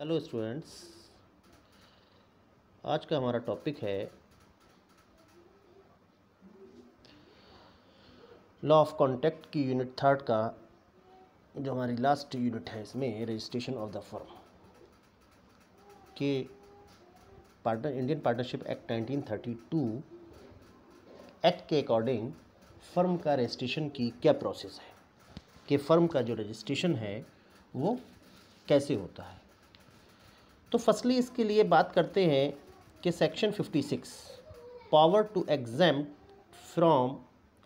Hello students आज का हमारा टॉपिक है लॉ ऑफ कॉन्टैक्ट की यूनिट थर्ड का जो हमारी लास्ट यूनिट है इसमें रजिस्ट्रेशन ऑफ द फर्म के partner Indian partnership act 1932 act के अकॉर्डिंग फर्म का रजिस्ट्रेशन की क्या प्रोसेस है कि फर्म का जो रजिस्ट्रेशन है वो कैसे होता है तो फसली इसके लिए बात करते हैं कि section 56 power to exam from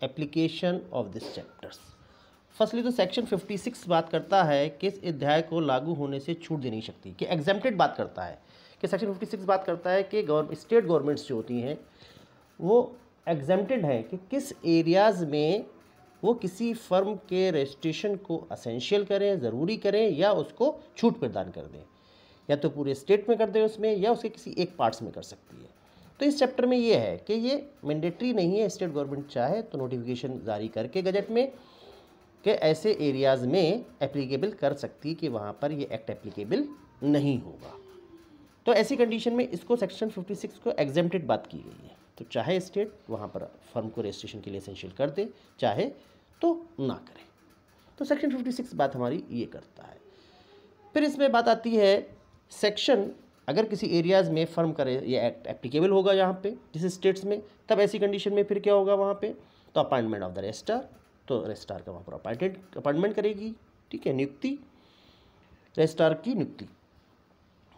application of this chapters फसली तो सेक्शन 56 बात करता है कि इस अध्याय को लागू होने से छूट दे नहीं सकती कि एग्जामेटेड बात करता है कि सेक्शन 56 बात करता है कि गवर्नमेंट स्टेट गवर्नमेंट्स जो होती हैं वो एग्जामेटेड है कि किस एरियाज़ में वो किसी फर्म के रजिस्ट्रेशन को असेंशियल करें ज़रूरी करें या उसको छूट प्रदान कर दें या तो पूरे स्टेट में कर दे उसमें या उसके किसी एक पार्ट्स में कर सकती है तो इस चैप्टर में ये है कि ये मैंडेटरी नहीं है स्टेट गवर्नमेंट चाहे तो नोटिफिकेशन जारी करके गजट में कि ऐसे एरियाज़ में एप्लीकेबल कर सकती कि वहाँ पर ये एक्ट एप्लीकेबल नहीं होगा तो ऐसी कंडीशन में इसको सेक्शन 56 को एग्जेम्प्टेड बात की गई है तो चाहे स्टेट वहाँ पर फर्म को रजिस्ट्रेशन के लिए एसेंशियल कर दे चाहे तो ना करें तो सेक्शन 56 बात हमारी ये करता है फिर इसमें बात आती है सेक्शन अगर किसी एरियाज़ में फर्म करे ये एक्ट एप्लीकेबल होगा यहाँ पे जिस स्टेट्स में तब ऐसी कंडीशन में फिर क्या होगा वहाँ पे तो अपॉइंटमेंट ऑफ द रजिस्टर तो रजिस्ट्रार का वहाँ पर अपॉइंटेड अपॉइंटमेंट करेगी ठीक है नियुक्ति रजिस्ट्रार की नियुक्ति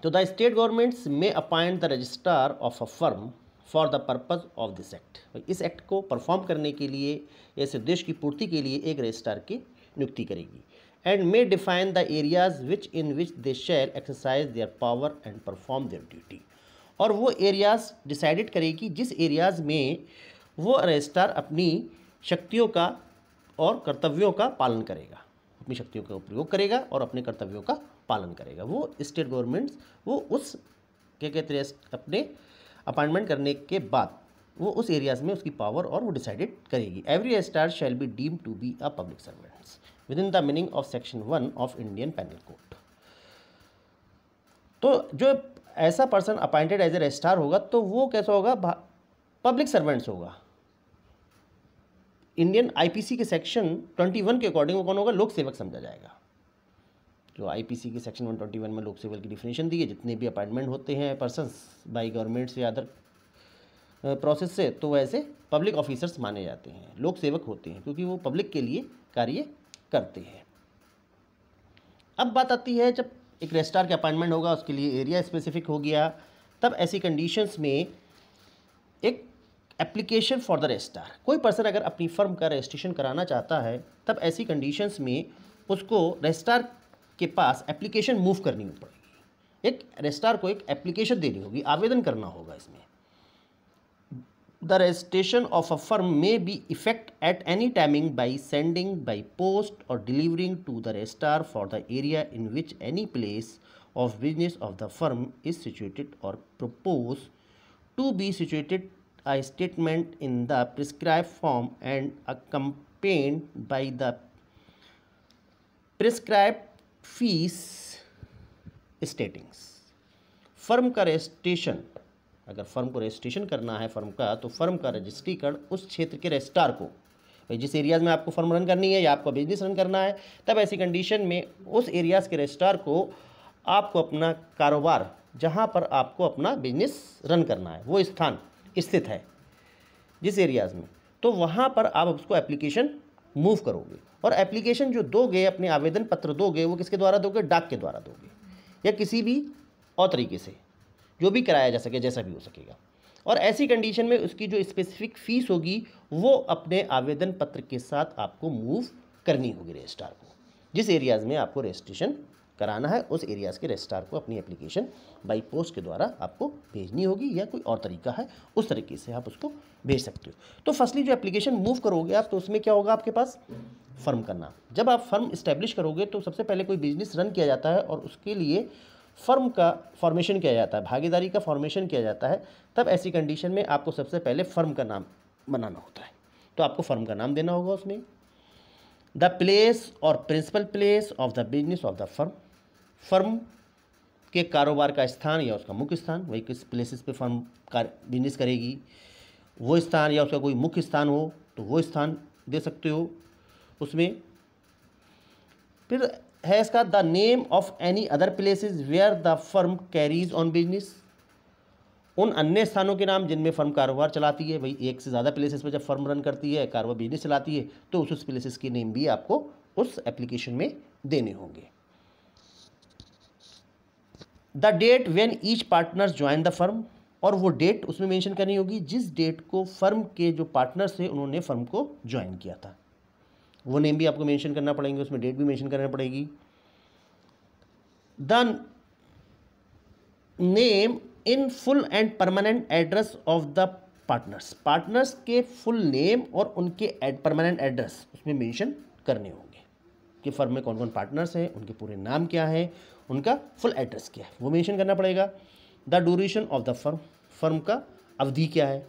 तो द स्टेट गवर्नमेंट्स में appoint the registrar of a firm for the purpose of this act इस एक्ट को परफॉर्म करने के लिए ऐसे इस उद्देश्य की पूर्ति के लिए एक रजिस्ट्रार की नियुक्ति करेगी and may define the areas which in which they shall exercise their power and perform their duty और वो एरियाज डिसाइडेड करेगी जिस एरियाज में वो रजिस्टार अपनी शक्तियों का और कर्तव्यों का पालन करेगा अपनी शक्तियों का उपयोग करेगा और अपने कर्तव्यों का पालन करेगा वो स्टेट गवर्नमेंट्स वो उस क्या कहते हैं अपने अपॉइंटमेंट करने के बाद वो उस एरियाज में उसकी पावर और वो डिसाइडेड करेगी every star shall be deem to be a public servant within the meaning of section one of Indian penal code तो जो ऐसा person appointed as a registrar होगा तो वो कैसा होगा पब्लिक सर्वेंट्स होगा इंडियन आईपीसी के सेक्शन 21 के अकॉर्डिंग वो कौन होगा लोक सेवक समझा जाएगा जो आईपीसी के सेक्शन 121 में लोक सेवक की डिफिनेशन दी है जितने भी अपॉइंटमेंट होते हैं पर्सन बाई गवर्नमेंट से अदर प्रोसेस से तो वैसे पब्लिक ऑफिसर्स माने जाते हैं लोक सेवक होते हैं क्योंकि वो पब्लिक के लिए कार्य करती है अब बात आती है जब एक रेस्टार का अपॉइंटमेंट होगा उसके लिए एरिया स्पेसिफिक हो गया तब ऐसी कंडीशंस में एक एप्लीकेशन फॉर द रजिस्टार कोई पर्सन अगर अपनी फर्म का रजिस्ट्रेशन कराना चाहता है तब ऐसी कंडीशंस में उसको रजिस्टार के पास एप्लीकेशन मूव करनी पड़ेगी एक रजिस्टार को एक एप्लीकेशन देनी होगी आवेदन करना होगा इसमें the registration of a firm may be effected at any timing by sending by post or delivering to the registrar for the area in which any place of business of the firm is situated or proposed to be situated a statement in the prescribed form and accompanied by the prescribed fees statings. Firm registration अगर firm को registration करना है firm का तो firm का रजिस्ट्रीकरण उस क्षेत्र के रजिस्ट्रार को जिस एरियाज़ में आपको फर्म रन करनी है या आपका बिजनेस रन करना है तब ऐसी कंडीशन में उस एरियाज़ के रजिस्ट्रार को आपको अपना कारोबार जहाँ पर आपको अपना बिजनेस रन करना है वो स्थान स्थित है जिस एरियाज़ में तो वहाँ पर आप उसको एप्लीकेशन मूव करोगे और एप्लीकेशन जो दोगे अपने आवेदन पत्र दोगे वो किसके द्वारा दोगे डाक के द्वारा दोगे या किसी भी और तरीके से जो भी कराया जा सके जैसा भी हो सकेगा और ऐसी कंडीशन में उसकी जो स्पेसिफिक फ़ीस होगी वो अपने आवेदन पत्र के साथ आपको मूव करनी होगी रजिस्ट्रार को जिस एरियाज़ में आपको रजिस्ट्रेशन कराना है उस एरियाज़ के रजिस्ट्रार को अपनी एप्लीकेशन बाई पोस्ट के द्वारा आपको भेजनी होगी या कोई और तरीका है उस तरीके से आप उसको भेज सकते हो तो फर्स्टली जो एप्लीकेशन मूव करोगे आप तो उसमें क्या होगा आपके पास फर्म करना जब आप फर्म इस्टेब्लिश करोगे तो सबसे पहले कोई बिजनेस रन किया जाता है और उसके लिए फर्म का फॉर्मेशन किया जाता है भागीदारी का फॉर्मेशन किया जाता है तब ऐसी कंडीशन में आपको सबसे पहले फर्म का नाम बनाना होता है तो आपको फर्म का नाम देना होगा उसमें द प्लेस और principal place of the business of the firm firm के कारोबार का स्थान या उसका मुख्य स्थान वही किस प्लेसिस पे फर्म कार बिजनेस करेगी वो स्थान या उसका कोई मुख्य स्थान हो तो वो स्थान दे सकते हो उसमें फिर है इसका the name of any other places where the firm carries on business उन अन्य स्थानों के नाम जिनमें फर्म कारोबार चलाती है भाई एक से ज़्यादा प्लेसेस पर जब फर्म रन करती है कारोबार बिजनेस चलाती है तो उस उस प्लेसेस के नेम भी आपको उस एप्लीकेशन में देने होंगे the date when each partners join the firm और वो डेट उसमें मेंशन करनी होगी जिस डेट को फर्म के जो पार्टनर्स थे उन्होंने फर्म को ज्वाइन किया था वो नेम भी आपको मेंशन करना पड़ेंगे उसमें डेट भी मेंशन करना पड़ेगी the name in full and permanent address of the partners partners के फुल नेम और उनके एड परमानेंट एड्रेस उसमें मेंशन करने होंगे कि फर्म में कौन कौन पार्टनर्स हैं उनके पूरे नाम क्या है उनका फुल एड्रेस क्या है वो मेंशन करना पड़ेगा the duration of the firm firm का अवधि क्या है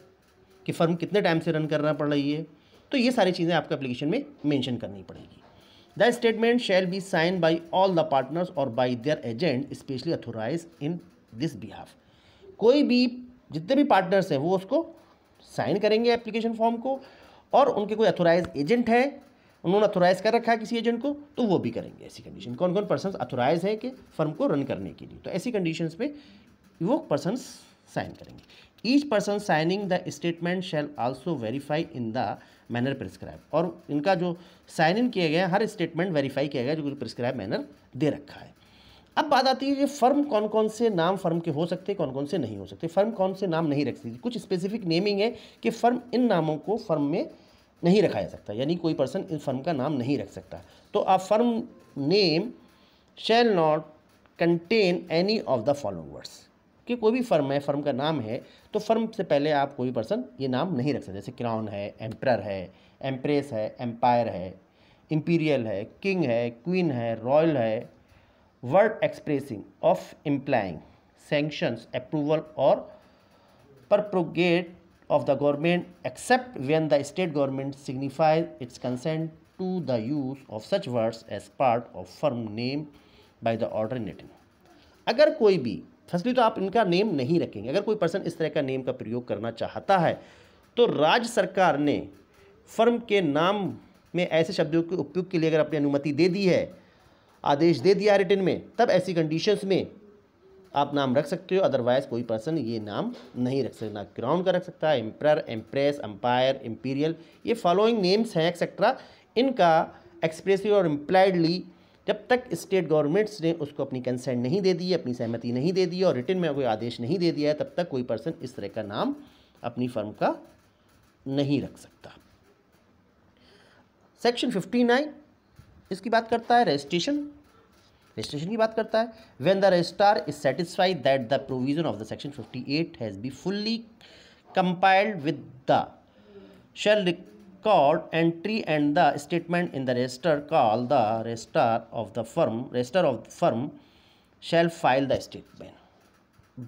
कि फर्म कितने टाइम से रन करना पड़ रही है तो ये सारी चीज़ें आपको एप्लीकेशन में मैंशन करनी पड़ेगी the statement shall be sign by all the partners और by their agent specially authorise in this behalf कोई भी जितने भी पार्टनर्स हैं वो उसको साइन करेंगे एप्लीकेशन फॉर्म को और उनके कोई अथोराइज एजेंट है उन्होंने अथोराइज कर रखा है किसी एजेंट को तो वो भी करेंगे ऐसी कंडीशन कौन कौन पर्सन अथोराइज है कि फर्म को रन करने के लिए तो ऐसी कंडीशन में वो पर्सन साइन करेंगे each person signing the statement shall also verify in the manner prescribe और इनका जो साइन इन किया गया हर स्टेटमेंट वेरीफाई किया गया जो प्रिस्क्राइब मैनर दे रखा है अब बात आती है कि फर्म कौन कौन से नाम फर्म के हो सकते कौन कौन से नहीं हो सकते फर्म कौन से नाम नहीं रख सकती कुछ स्पेसिफिक नेमिंग है कि फर्म इन नामों को फर्म में नहीं रखा जा सकता यानी कोई पर्सन इस फर्म का नाम नहीं रख सकता तो a firm name shall not contain any of the followers कि कोई भी फर्म है फर्म का नाम है तो फर्म से पहले आप कोई पर्सन ये नाम नहीं रख सकते जैसे क्राउन है एम्प्रर है एम्प्रेस है एम्पायर है इम्पीरियल है किंग है क्वीन है रॉयल है word expressing of implying sanctions approval और prerogative of the government except when the state government signifies its consent to the use of such words as part of firm name by the order in अगर कोई भी firstly तो आप इनका name नहीं रखेंगे अगर कोई पर्सन इस तरह का नेम का प्रयोग करना चाहता है तो राज्य सरकार ने फर्म के नाम में ऐसे शब्दों के उपयोग के लिए अगर अपनी अनुमति दे दी है आदेश दे दिया रिटर्न में तब ऐसी कंडीशंस में आप नाम रख सकते हो अदरवाइज़ कोई पर्सन ये नाम नहीं रख सकता ना क्राउन का रख सकता है एम्प्रर एम्प्रेस अम्पायर एम्पीरियल ये फॉलोइंग नेम्स हैं एक्सेट्रा इनका एक्सप्रेसिव और इम्प्लाइडली जब तक स्टेट गवर्नमेंट्स ने उसको अपनी कंसेंट नहीं दे दी अपनी सहमति नहीं दे दी और रिटर्न में कोई आदेश नहीं दे दिया है तब तक कोई पर्सन इस तरह का नाम अपनी फर्म का नहीं रख सकता सेक्शन फिफ्टी नाइन इसकी बात करता है रजिस्ट्रेशन रजिस्ट्रेशन की बात करता है when the registrar is satisfied that the provision of the section fifty eight has be fully compiled with the shall called entry and the statement in the register call the register of the firm register of the firm shall file the statement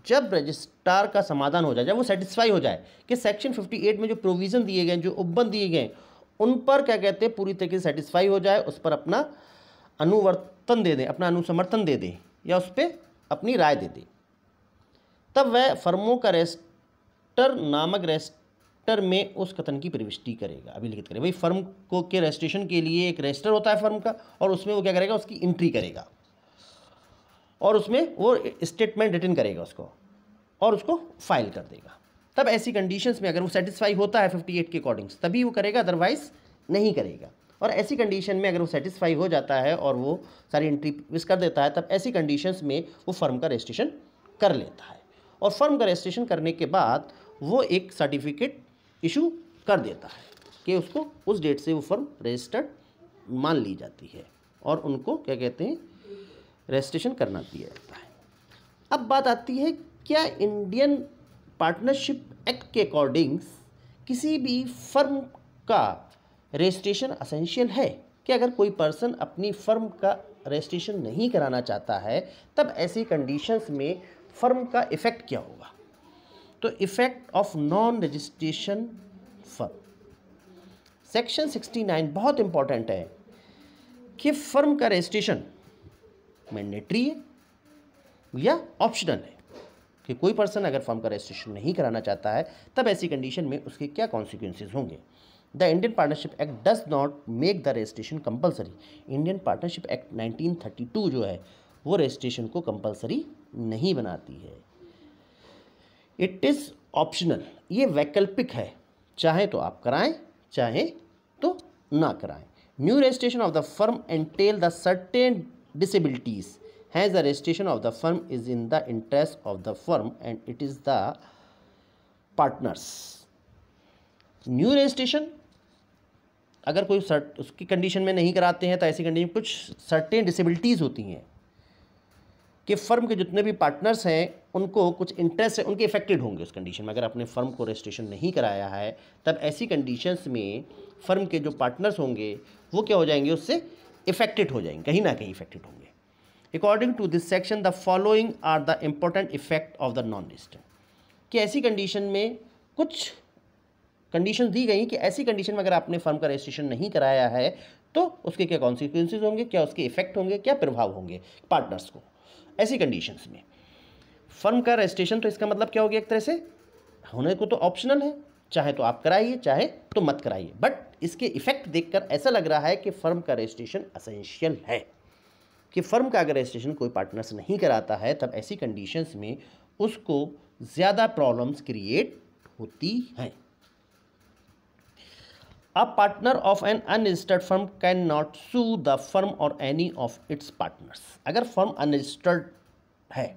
जब registrar का समाधान हो जाए जब वो satisfy हो जाए कि सेक्शन 58 में जो प्रोविज़न दिए गए जो उपबंध दिए गए उन पर क्या कहते हैं पूरी तरीके से सेटिस्फाई हो जाए उस पर अपना अनुवर्तन दे दें अपना अनुसमर्थन दे दें या उस पर अपनी राय दे दें तब वह फर्मों का रजिस्टर नामक रजिस्टर सेक्टर में उस कथन की प्रविष्टि करेगा अभिलिखित करेगा भाई फर्म को के रजिस्ट्रेशन के लिए एक रजिस्टर होता है फर्म का और उसमें वो क्या करेगा उसकी एंट्री करेगा और उसमें वो स्टेटमेंट रिटर्न करेगा उसको और उसको फाइल कर देगा तब ऐसी कंडीशंस में अगर वो सेटिस्फाई होता है 58 के अकॉर्डिंग्स तभी वो करेगा अदरवाइज नहीं करेगा और ऐसी कंडीशन में अगर वो सेटिस्फाई हो जाता है और वो सारी एंट्री विस कर देता है तब ऐसी कंडीशंस में वो फर्म का रजिस्ट्रेशन कर लेता है और फर्म का रजिस्ट्रेशन करने के बाद वो एक सर्टिफिकेट इशू कर देता है कि उसको उस डेट से वो फर्म रजिस्टर्ड मान ली जाती है और उनको क्या कहते हैं रजिस्ट्रेशन करना दिया जाता है अब बात आती है क्या इंडियन पार्टनरशिप एक्ट के अकॉर्डिंग किसी भी फर्म का रजिस्ट्रेशन असेंशियल है कि अगर कोई पर्सन अपनी फर्म का रजिस्ट्रेशन नहीं कराना चाहता है तब ऐसी कंडीशंस में फर्म का इफ़ेक्ट क्या होगा तो effect of non registration firm section 69 बहुत इंपॉर्टेंट है कि फर्म का रजिस्ट्रेशन मैंडेटरी है या ऑप्शनल है कि कोई पर्सन अगर फर्म का रजिस्ट्रेशन नहीं कराना चाहता है तब ऐसी कंडीशन में उसके क्या कॉन्सिक्वेंसेज होंगे the Indian partnership act does not make the registration compulsory Indian partnership act 1932 जो है वो रजिस्ट्रेशन को कंपलसरी नहीं बनाती है इट इज़ ऑप्शनल ये वैकल्पिक है चाहे तो आप कराएं चाहे तो ना कराएं new registration of the firm entail the certain disabilities has the registration of the firm is in the interest of the firm and it is the partners new registration अगर कोई सर्ट उसकी कंडीशन में नहीं कराते हैं तो ऐसी condition कुछ सर्टेन डिसेबिलिटीज़ होती हैं कि फर्म के जितने भी पार्टनर्स हैं उनको कुछ इंटरेस्ट है उनके इफेक्टेड होंगे उस कंडीशन में अगर आपने फर्म को रजिस्ट्रेशन नहीं कराया है तब ऐसी कंडीशंस में फर्म के जो पार्टनर्स होंगे वो क्या हो जाएंगे उससे इफेक्टेड हो जाएंगे कहीं ना कहीं इफेक्टेड होंगे according to this section the following are the important effect of the non list कि ऐसी कंडीशन में कुछ कंडीशन दी गई कि ऐसी कंडीशन में अगर आपने फर्म का रजिस्ट्रेशन नहीं कराया है तो उसके क्या कॉन्सिक्वेंसेज होंगे क्या उसके इफेक्ट होंगे क्या प्रभाव होंगे पार्टनर्स को ऐसी कंडीशंस में फर्म का रजिस्ट्रेशन तो इसका मतलब क्या हो गया एक तरह से होने को तो ऑप्शनल है चाहे तो आप कराइए चाहे तो मत कराइए बट इसके इफेक्ट देखकर ऐसा लग रहा है कि फर्म का रजिस्ट्रेशन असेंशियल है कि फर्म का अगर रजिस्ट्रेशन कोई पार्टनर्स नहीं कराता है तब ऐसी कंडीशंस में उसको ज़्यादा प्रॉब्लम्स क्रिएट होती हैं partner of an unregistered firm can not sue the firm और एनी ऑफ इट्स पार्टनर्स अगर फर्म अनरजिस्टर्ड है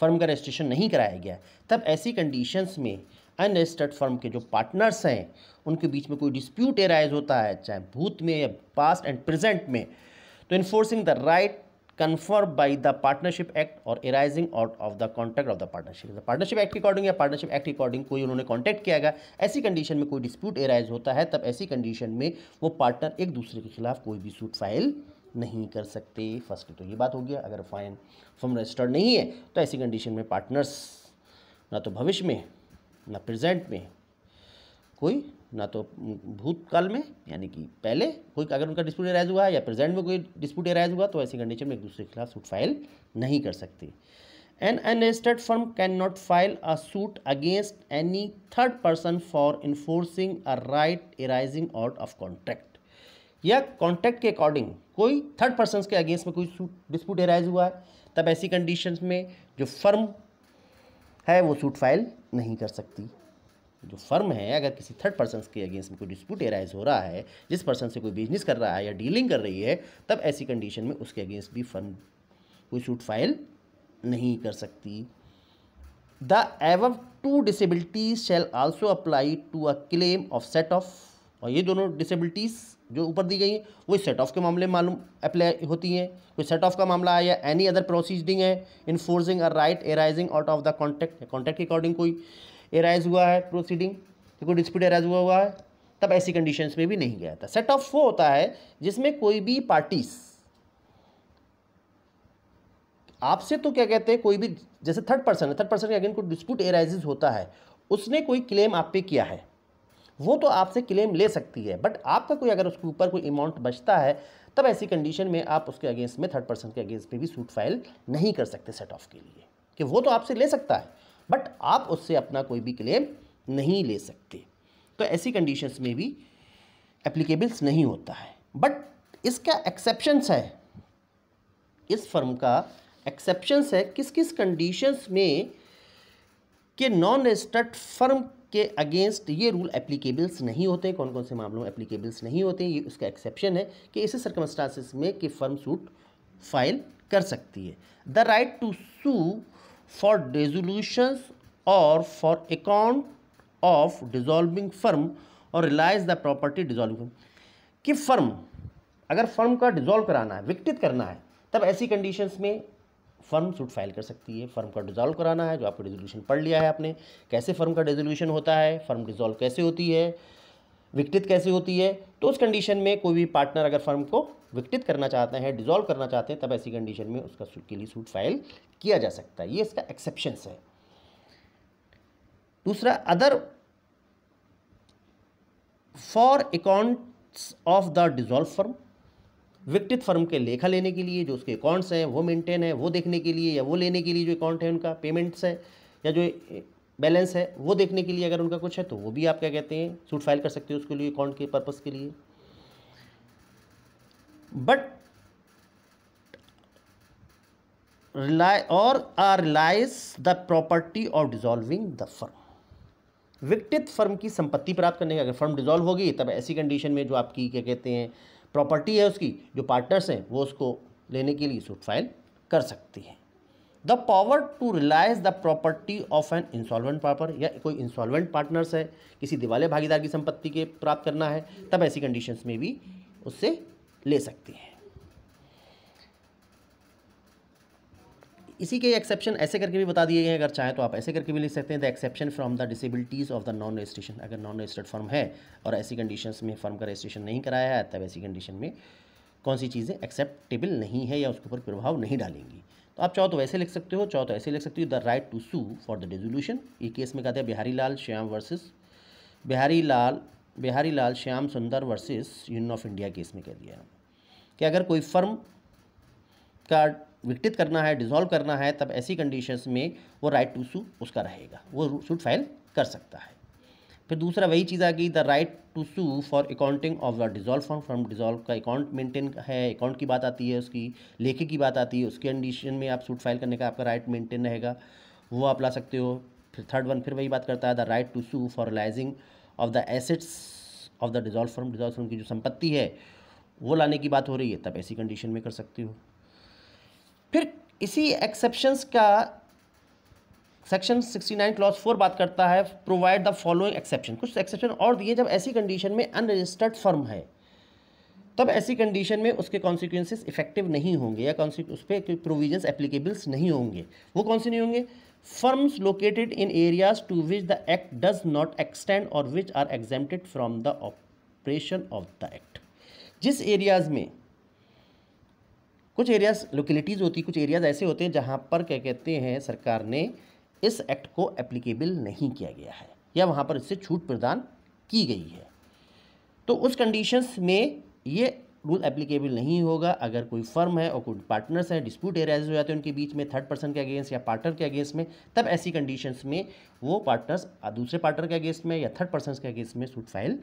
फर्म का रजिस्ट्रेशन नहीं कराया गया तब ऐसी कंडीशंस में अनरजिस्टर्ड फर्म के जो पार्टनर्स हैं उनके बीच में कोई डिस्प्यूट एराइज होता है चाहे भूत में या पास्ट एंड प्रेजेंट में तो enforcing the right confirm by the partnership act और arising out of the contract of the partnership partnership act के अकॉर्डिंग या पार्टनरशिप एक्ट के अकॉर्डिंग कोई उन्होंने कॉन्टैक्ट किया गया ऐसी कंडीशन में कोई डिस्प्यूट एराइज होता है तब ऐसी कंडीशन में वो पार्टनर एक दूसरे के खिलाफ कोई भी सूट फाइल नहीं कर सकते फर्स्ट तो ये बात हो गया अगर फाइन फॉर्म रजिस्टर्ड नहीं है तो ऐसी कंडीशन में पार्टनर्स ना तो भविष्य में ना प्रेजेंट में कोई ना तो भूतकाल में यानी कि पहले कोई अगर उनका डिस्प्यूट एराइज हुआ है या प्रेजेंट में कोई डिस्प्यूट एराइज हुआ तो ऐसी कंडीशन में एक दूसरे के खिलाफ सूट फाइल नहीं कर सकते an unregistered firm can not file a suit against any third person for enforcing a right arising out of contract या कॉन्ट्रैक्ट के अकॉर्डिंग कोई थर्ड पर्सन के अगेंस्ट में कोई सूट डिस्प्यूट एराइज हुआ है तब ऐसी कंडीशन में जो फर्म है वो सूट फाइल नहीं कर सकती जो फर्म है अगर किसी थर्ड पर्सन के अगेंस्ट में कोई डिस्प्यूट एराइज हो रहा है जिस पर्सन से कोई बिजनेस कर रहा है या डीलिंग कर रही है तब ऐसी कंडीशन में उसके अगेंस्ट भी फर्म कोई सूट फाइल नहीं कर सकती the above two disabilities shall also apply to a claim of set off और ये दोनों डिसेबिलिटीज़ जो ऊपर दी गई हैं वो सेट ऑफ के मामले मालूम अप्लाई होती हैं कोई सेट ऑफ का मामला है या एनी अदर प्रोसीडिंग है enforcing a right arising out of the contact contact के अकॉर्डिंग कोई एराइज हुआ है प्रोसीडिंग कोई डिस्प्यूट एराइज हुआ हुआ है तब ऐसी कंडीशंस में भी नहीं गया था सेट ऑफ वो होता है जिसमें कोई भी पार्टीज आपसे तो क्या कहते हैं कोई भी जैसे थर्ड पर्सन है थर्ड पर्सन के अगेन कोई डिस्प्यूट एराइजेज होता है उसने कोई क्लेम आप पे किया है वो तो आपसे क्लेम ले सकती है बट आपका कोई अगर उसके ऊपर कोई अमाउंट बचता है तब ऐसी कंडीशन में आप उसके अगेंस्ट में थर्ड पर्सन के अगेंस्ट में भी सूट फाइल नहीं कर सकते सेट ऑफ के लिए कि वो तो आपसे ले सकता है बट आप उससे अपना कोई भी क्लेम नहीं ले सकते तो ऐसी कंडीशंस में भी एप्लीकेबल्स नहीं होता है बट इसका एक्सेप्शंस है इस फर्म का एक्सेप्शंस है किस किस कंडीशंस में कि नॉन रजिस्टर्ड फर्म के अगेंस्ट ये रूल एप्लीकेबल्स नहीं होते कौन कौन से मामलों में एप्लीकेबल्स नहीं होते ये उसका एक्सेप्शन है कि इसी सर्कमस्टांसिस में कि फर्म सूट फाइल कर सकती है the right to sue for dissolution और for account of dissolving firm और रिलायंस द प्रॉपर्टी डिजॉल्विंग कि फर्म अगर फर्म का डिजॉल्व कराना है विकटित करना है तब ऐसी कंडीशंस में फर्म सूट फाइल कर सकती है फर्म का डिजॉल्व कराना है जो आपको रेजोल्यूशन पढ़ लिया है आपने कैसे फर्म का रेजोल्यूशन होता है फर्म डिजॉल्व कैसे होती है विकटित कैसे होती है तो उस कंडीशन में कोई भी पार्टनर अगर फर्म को विकटित करना चाहते हैं डिजोल्व करना चाहते हैं तब ऐसी कंडीशन में उसका के लिए सूट फाइल किया जा सकता है ये इसका एक्सेप्शन है दूसरा other for accounts of the dissolve firm विकटित फर्म के लेखा लेने के लिए जो उसके अकाउंट्स हैं वो मेंटेन है वो देखने के लिए या वो लेने के लिए जो अकाउंट है उनका पेमेंट्स है या जो बैलेंस है वो देखने के लिए अगर उनका कुछ है तो वो भी आप क्या कहते हैं सूट फाइल कर सकते हो उसके लिए अकाउंट के पर्पज़ के लिए बट रिलाय और uh, relies the property of dissolving the firm विकटित फर्म की संपत्ति प्राप्त करने की अगर फर्म डिजॉल्व होगी तब ऐसी कंडीशन में जो आपकी क्या कहते हैं प्रॉपर्टी है उसकी जो पार्टनर्स हैं वो उसको लेने के लिए सूट फाइल कर सकती है the power to realise the property of an insolvent पापर या कोई इंसॉल्वेंट पार्टनर्स है किसी दिवाले भागीदार की संपत्ति के प्राप्त करना है तब ऐसी कंडीशंस में भी उससे ले सकती हैं इसी के एक्सेप्शन ऐसे करके भी बता दिए गए हैं अगर चाहें तो आप ऐसे करके भी लिख सकते हैं the exception from the disabilities of the non registration अगर नॉन रजिस्टर्ड फर्म है और ऐसी कंडीशन में फर्म का रजिस्ट्रेशन नहीं कराया है तब ऐसी कंडीशन में कौन सी चीज़ें एक्सेप्टेबल नहीं है या उसके ऊपर प्रभाव नहीं डालेंगी तो आप चाहो तो वैसे लिख सकते हो चाहो तो ऐसे लिख सकते हो the right to sue for the resolution ये केस में कहते हैं Bihari Lal Shyam versus Bihari Lal Bihari Lal Shyam Sundar versus union of India case में कह दिया कि अगर कोई फर्म का विकटित करना है डिसॉल्व करना है तब ऐसी कंडीशंस में वो राइट टू सू उसका रहेगा वो सूट फाइल कर सकता है फिर दूसरा वही चीज़ आ गई the right to sue for accounting of the dissolve form form dissolve का अकाउंट मेंटेन है अकाउंट की बात आती है उसकी लेखे की बात आती है उसके कंडीशन में आप सूट फाइल करने का आपका राइट मेंटेन रहेगा वो आप ला सकते हो फिर थर्ड वन फिर वही बात करता है the right to sue for realising of the assets of the dissolve firm dissolve firm की जो संपत्ति है वो लाने की बात हो रही है तब ऐसी कंडीशन में कर सकती हो फिर इसी एक्सेप्शंस का सेक्शन 69 क्लॉज फोर बात करता है प्रोवाइड द फॉलोइंग एक्सेप्शन कुछ एक्सेप्शन और दिए जब ऐसी कंडीशन में अनरजिस्टर्ड फर्म है तब ऐसी कंडीशन में उसके कॉन्सिक्वेंसेज इफेक्टिव नहीं होंगे या उस पर प्रोविजन एप्लीकेबल्स नहीं होंगे वो कौन से नहीं होंगे firms located in areas to which the act does not extend or which are exempted from the operation of the act जिस एरियाज में कुछ एरियाज लोकेलिटीज़ होती कुछ एरियाज ऐसे होते हैं जहाँ पर क्या कहते हैं सरकार ने इस एक्ट को एप्लीकेबल नहीं किया गया है या वहाँ पर इससे छूट प्रदान की गई है तो उस कंडीशंस में ये रूल एप्लीकेबल नहीं होगा अगर कोई फर्म है और कोई पार्टनर्स हैं डिस्प्यूट एराइज हो जाते हैं उनके बीच में थर्ड पर्सन के अगेंस्ट या पार्टनर के अगेंस्ट में तब ऐसी कंडीशंस में वो पार्टनर्स दूसरे पार्टनर के अगेंस्ट में या थर्ड पर्सन के अगेंस्ट में सूट फाइल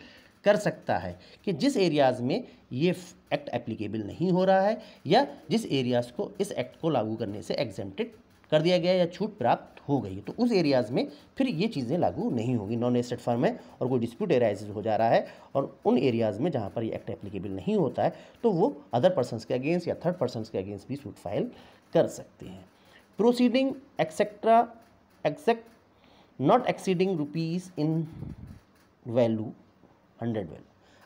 कर सकता है कि जिस एरियाज़ में ये एक्ट एप्लीकेबल नहीं हो रहा है या जिस एरियाज़ को इस एक्ट को लागू करने से एग्जेम्प्टेड कर दिया गया या छूट प्राप्त हो गई तो उस एरियाज़ में फिर ये चीज़ें लागू नहीं होगी नॉन एस्टेट फर्म है और कोई डिस्प्यूट एराइज हो जा रहा है और उन एरियाज़ में जहाँ पर ये एक्ट एप्लीकेबल नहीं होता है तो वो अदर पर्सनस के अगेंस्ट या थर्ड पर्सनस के अगेंस्ट भी सूट फाइल कर सकते हैं proceeding etcetera exact not exceeding rupees in value hundred value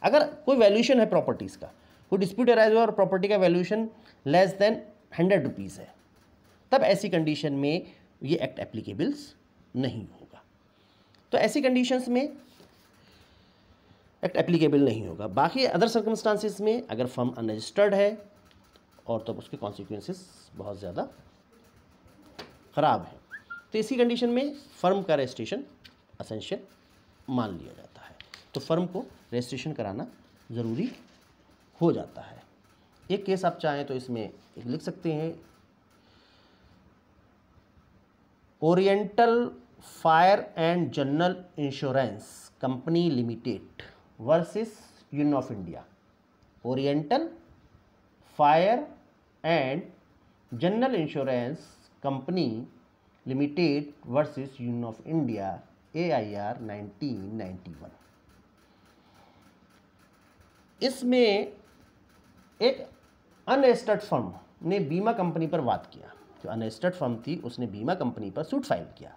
अगर कोई वैल्यूशन है प्रॉपर्टीज़ का कोई डिस्प्यूट एराइज हुआ और प्रॉपर्टी का valuation less than hundred rupees है तब ऐसी कंडीशन में ये एक्ट एप्लीकेबल्स नहीं होगा तो ऐसी कंडीशंस में एक्ट एप्लीकेबल नहीं होगा बाकी अदर सर्कमस्टांसिस में अगर फर्म अनरजिस्टर्ड है और तब तो उसके कॉन्सिक्वेंसेस बहुत ज़्यादा ख़राब हैं तो इसी कंडीशन में फर्म का रजिस्ट्रेशन असेंशियल मान लिया जाता है तो फर्म को रजिस्ट्रेशन कराना ज़रूरी हो जाता है एक केस आप चाहें तो इसमें एक लिख सकते हैं oriental fire and general insurance company limited versus union of India oriental fire and general insurance company limited versus union of India A I R ninety one इसमें एक अनरजिस्टर्ड फर्म ने बीमा कंपनी पर बात किया जो अनरजिस्टर्ड फर्म थी उसने बीमा कंपनी पर सूट फाइल किया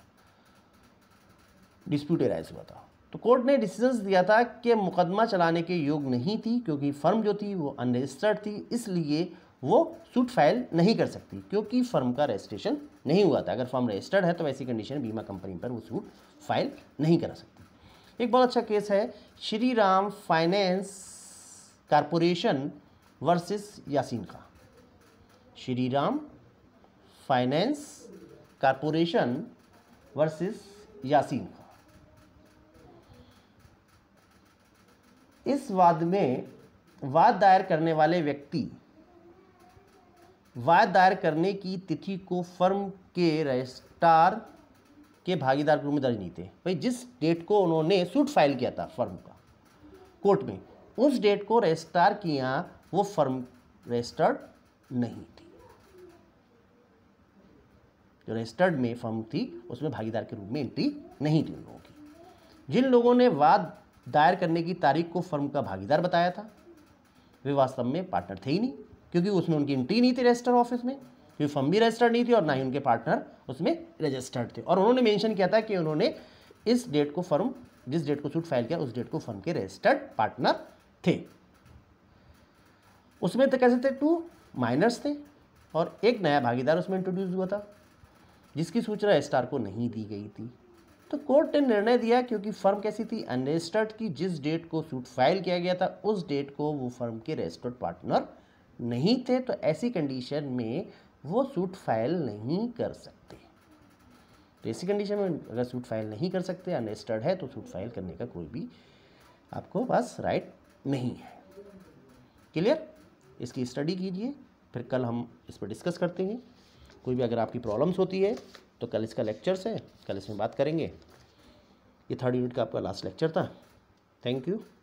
डिस्प्यूट एराइज हुआ था तो कोर्ट ने डिसीजन दिया था कि मुकदमा चलाने के योग नहीं थी क्योंकि फर्म जो थी वो अनरजिस्टर्ड थी इसलिए वो सूट फाइल नहीं कर सकती क्योंकि फर्म का रजिस्ट्रेशन नहीं हुआ था अगर फर्म रजिस्टर्ड है तो ऐसी कंडीशन बीमा कंपनी पर वो सूट फाइल नहीं करा सकती एक बहुत अच्छा केस है Shri Ram finance corporation versus Yasin का Shri Ram finance corporation versus Yasin इस वाद में वाद दायर करने वाले व्यक्ति वाद दायर करने की तिथि को फर्म के रजिस्ट्रार के भागीदार रूप में दर्ज नहीं थे भाई जिस डेट को उन्होंने सूट फाइल किया था फर्म का कोर्ट में उस डेट को रजिस्ट्रार किया वो फर्म रजिस्टर्ड नहीं थी जो रजिस्टर्ड में फर्म थी उसमें भागीदार के रूप में एंट्री नहीं थी उन लोगों की जिन लोगों ने वाद दायर करने की तारीख को फर्म का भागीदार बताया था वे वास्तव में पार्टनर थे ही नहीं क्योंकि उसमें उनकी एंट्री नहीं थी रजिस्टर ऑफिस में क्योंकि फर्म भी रजिस्टर्ड नहीं थी और ना ही उनके पार्टनर उसमें रजिस्टर्ड थे और उन्होंने मेंशन किया था कि उन्होंने इस डेट को फर्म जिस डेट को सूट फाइल किया उस डेट को फर्म के रजिस्टर्ड पार्टनर थे उसमें तो कैसे थे टू माइनर्स थे और एक नया भागीदार उसमें इंट्रोड्यूस हुआ था जिसकी सूचना एस्टार को नहीं दी गई थी तो कोर्ट ने निर्णय दिया क्योंकि फर्म कैसी थी अनरजिस्टर्ड की जिस डेट को सूट फाइल किया गया था उस डेट को वो फर्म के रजिस्टर्ड पार्टनर नहीं थे तो ऐसी कंडीशन में वो सूट फाइल नहीं कर सकते तो ऐसी कंडीशन में अगर सूट फाइल नहीं कर सकते अनरजिस्टर्ड है तो सूट फाइल करने का कोई भी आपको पास राइट नहीं है क्लियर इसकी स्टडी कीजिए फिर कल हम इस पर डिस्कस करते हैं कोई भी अगर आपकी प्रॉब्लम्स होती है तो कल इसका लेक्चर्स है कल इसमें बात करेंगे ये थर्ड यूनिट का आपका लास्ट लेक्चर था थैंक यू